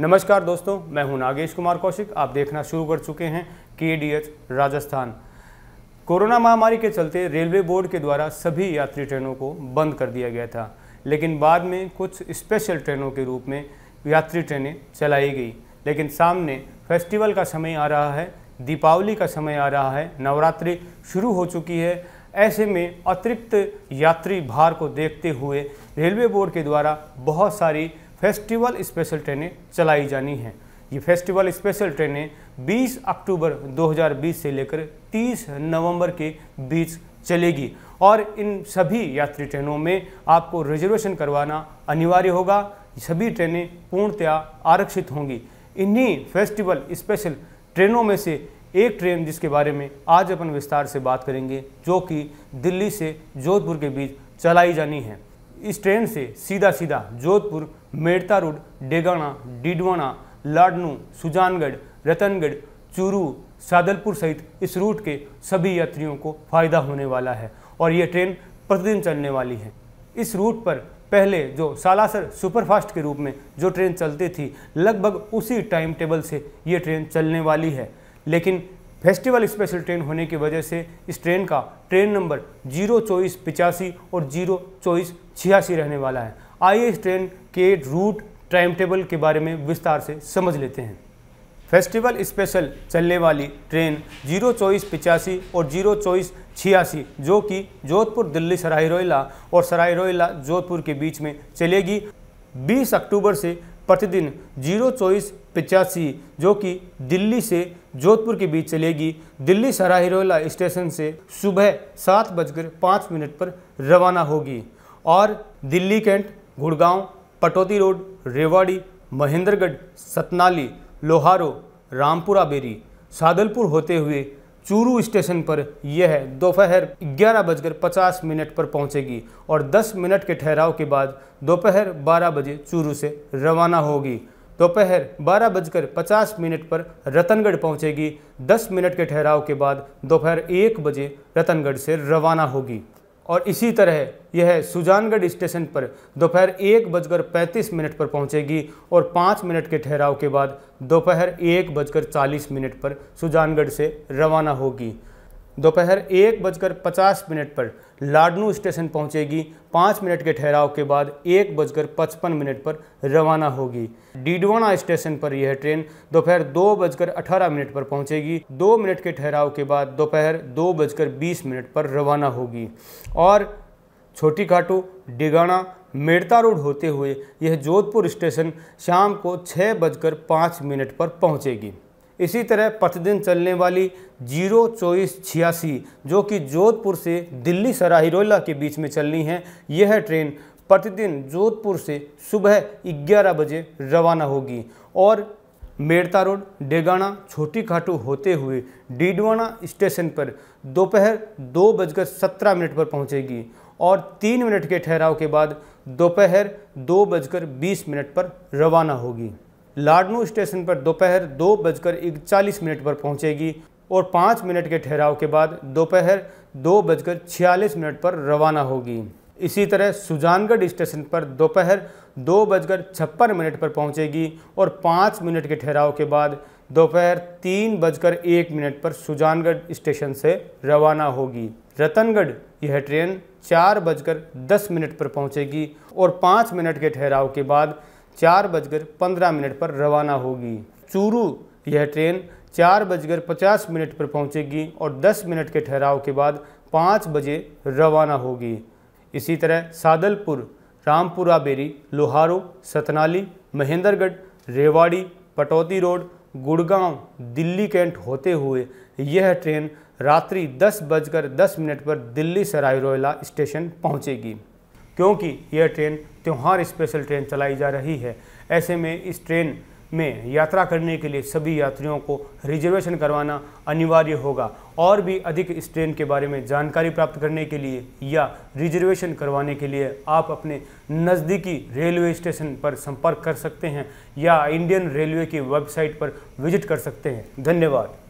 नमस्कार दोस्तों मैं हूं नागेश कुमार कौशिक आप देखना शुरू कर चुके हैं के डी एच राजस्थान कोरोना महामारी के चलते रेलवे बोर्ड के द्वारा सभी यात्री ट्रेनों को बंद कर दिया गया था लेकिन बाद में कुछ स्पेशल ट्रेनों के रूप में यात्री ट्रेनें चलाई गई लेकिन सामने फेस्टिवल का समय आ रहा है दीपावली का समय आ रहा है नवरात्रि शुरू हो चुकी है ऐसे में अतिरिक्त यात्री भार को देखते हुए रेलवे बोर्ड के द्वारा बहुत सारी फेस्टिवल स्पेशल ट्रेनें चलाई जानी हैं ये फेस्टिवल स्पेशल ट्रेनें 20 अक्टूबर 2020 से लेकर 30 नवंबर के बीच चलेगी और इन सभी यात्री ट्रेनों में आपको रिजर्वेशन करवाना अनिवार्य होगा सभी ट्रेनें पूर्णतया आरक्षित होंगी इन्हीं फेस्टिवल स्पेशल ट्रेनों में से एक ट्रेन जिसके बारे में आज अपन विस्तार से बात करेंगे जो कि दिल्ली से जोधपुर के बीच चलाई जानी है इस ट्रेन से सीधा सीधा जोधपुर मेड़ता रोड डेगाना डिडवाना लाडनू सुजानगढ़ रतनगढ़ चूरू सादलपुर सहित इस रूट के सभी यात्रियों को फ़ायदा होने वाला है और ये ट्रेन प्रतिदिन चलने वाली है इस रूट पर पहले जो सालासर सुपरफास्ट के रूप में जो ट्रेन चलती थी लगभग उसी टाइम टेबल से ये ट्रेन चलने वाली है लेकिन फेस्टिवल स्पेशल ट्रेन होने की वजह से इस ट्रेन का ट्रेन नंबर जीरो चौबीस पिचासी और जीरो चौबीस छियासी रहने वाला है आइए इस ट्रेन के रूट टाइम टेबल के बारे में विस्तार से समझ लेते हैं फेस्टिवल स्पेशल चलने वाली ट्रेन जीरो चौबीस पिचासी और जीरो चौबीस छियासी जो कि जोधपुर दिल्ली सराय रोयला और सराय रोयला जोधपुर के बीच में चलेगी 20 अक्टूबर से प्रतिदिन जीरो चौबीस पचासी जो कि दिल्ली से जोधपुर के बीच चलेगी दिल्ली सराहिरोला स्टेशन से सुबह सात बजकर पाँच मिनट पर रवाना होगी और दिल्ली कैंट गुड़गांव पटौती रोड रेवाड़ी महेंद्रगढ़ सतनाली लोहारो रामपुरा बेरी सादलपुर होते हुए चूरू स्टेशन पर यह दोपहर ग्यारह बजकर पचास मिनट पर पहुंचेगी और 10 मिनट के ठहराव के बाद दोपहर 12 बजे चूरू से रवाना होगी दोपहर बारह बजकर पचास मिनट पर रतनगढ़ पहुंचेगी 10 मिनट के ठहराव के बाद दोपहर एक बजे रतनगढ़ से रवाना होगी और इसी तरह यह सुजानगढ़ स्टेशन पर दोपहर एक बजकर पैंतीस मिनट पर पहुंचेगी और पाँच मिनट के ठहराव के बाद दोपहर एक बजकर चालीस मिनट पर सुजानगढ़ से रवाना होगी दोपहर एक बजकर पचास मिनट पर लाडनू स्टेशन पहुंचेगी पाँच मिनट के ठहराव के बाद एक बजकर पचपन मिनट पर रवाना होगी डीडवाना स्टेशन पर यह ट्रेन दोपहर दो बजकर अठारह मिनट पर पहुंचेगी दो मिनट के ठहराव के बाद दोपहर दो बजकर बीस मिनट पर रवाना होगी और छोटी खाटू डिगाना मेड़ता रोड होते हुए यह जोधपुर स्टेशन शाम को छः बजकर पाँच मिनट पर पहुँचेगी इसी तरह प्रतिदिन चलने वाली जीरो चौबीस छियासी जो कि जोधपुर से दिल्ली सराहिरोला के बीच में चलनी है यह ट्रेन प्रतिदिन जोधपुर से सुबह 11 बजे रवाना होगी और मेड़ता रोड डेगाना छोटी खाटू होते हुए डीडवाना स्टेशन पर दोपहर दो बजकर सत्रह मिनट पर पहुंचेगी और तीन मिनट के ठहराव के बाद दोपहर दो बजकर बीस मिनट पर रवाना होगी लाडनू स्टेशन पर दोपहर दो बजकर इकचालीस मिनट पर पहुंचेगी और पाँच मिनट के ठहराव के बाद दोपहर दो बजकर छियालीस मिनट पर रवाना होगी इसी तरह सुजानगढ़ स्टेशन पर दोपहर दो बजकर छप्पन मिनट पर पहुंचेगी और पाँच मिनट के ठहराव के बाद दोपहर तीन बजकर एक मिनट पर सुजानगढ़ स्टेशन से रवाना होगी रतनगढ़ यह ट्रेन चार बजकर दस मिनट पर पहुंचेगी और पाँच मिनट के ठहराव के बाद चार बजकर पंद्रह मिनट पर रवाना होगी चूरू यह ट्रेन चार बजकर पचास मिनट पर पहुंचेगी और दस मिनट के ठहराव के बाद पाँच बजे रवाना होगी इसी तरह सादलपुर रामपुरा बेरी लोहारो सतनाली महेंद्रगढ़ रेवाड़ी पटौती रोड गुड़गांव दिल्ली कैंट होते हुए यह ट्रेन रात्रि दस बजकर दस मिनट पर दिल्ली सराय रोयला स्टेशन पहुंचेगी क्योंकि यह ट्रेन त्यौहार स्पेशल ट्रेन चलाई जा रही है ऐसे में इस ट्रेन में यात्रा करने के लिए सभी यात्रियों को रिजर्वेशन करवाना अनिवार्य होगा और भी अधिक इस ट्रेन के बारे में जानकारी प्राप्त करने के लिए या रिजर्वेशन करवाने के लिए आप अपने नज़दीकी रेलवे स्टेशन पर संपर्क कर सकते हैं या इंडियन रेलवे की वेबसाइट पर विजिट कर सकते हैं धन्यवाद